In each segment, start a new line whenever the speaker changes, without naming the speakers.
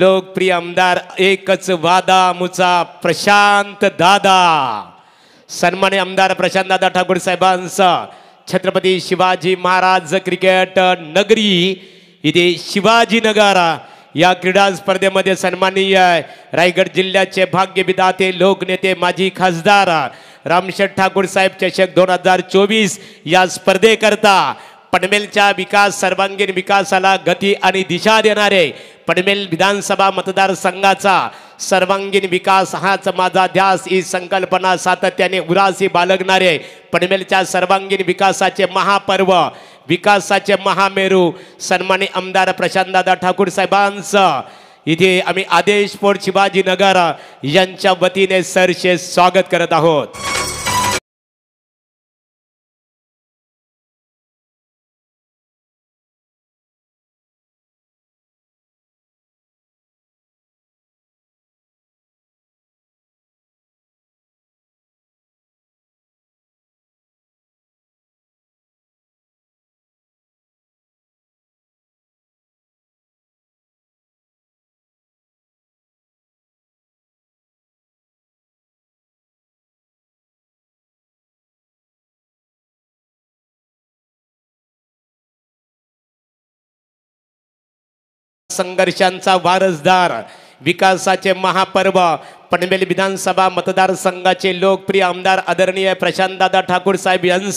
लोकप्रिय आमदार एकच वादा मुचा प्रशांत दादा सन्मान्य आमदार प्रशांत दादा ठाकूर साहेबांचा छत्रपती शिवाजी महाराज क्रिकेट नगरी इथे शिवाजी शिवाजीनगर या क्रीडा स्पर्धेमध्ये सन्माननीय रायगड जिल्ह्याचे भाग्य विदाते लोकनेते माजी खासदार रामशेठ ठाकूर साहेब चषक दोन हजार चोवीस या स्पर्धेकरता पनवेलच्या विकास सर्वांगीण विकासाला गती आणि दिशा देणारे पनवेल विधानसभा मतदारसंघाचा सर्वांगीण विकास हाच माझा ध्यास ही संकल्पना सातत्याने उरासी बालगणारे पनमेलच्या सर्वांगीण विकासाचे महापर्व विकासाचे महामेरू सन्मानी आमदार प्रशांतदादा ठाकूर साहेबांचं इथे आम्ही आदेश फोर्ट शिवाजीनगर यांच्या वतीने सरसे स्वागत करत आहोत
संघर्षांचा
वारसदार विकासाचे महापर्व पनवेल विधानसभा मतदारसंघाचे लोकप्रिय आमदार आदरणीय प्रशांतदादा ठाकूर साहेब यांचं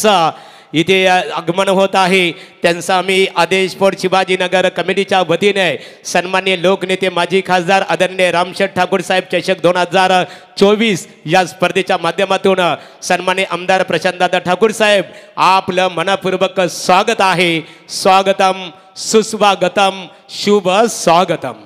इथे आगमन होत आहे त्यांचा मी आदेशपूर शिवाजीनगर कमिटीच्या वतीने सन्मान्य लोकनेते माजी खासदार आदरणीय रामशेठ ठाकूर साहेब चषक दोन हजार चोवीस या स्पर्धेच्या माध्यमातून सन्मान्य आमदार प्रशांतदादा ठाकूर साहेब आपलं मनपूर्वक स्वागत आहे स्वागतम सुस्वागतम शुभ स्वागतम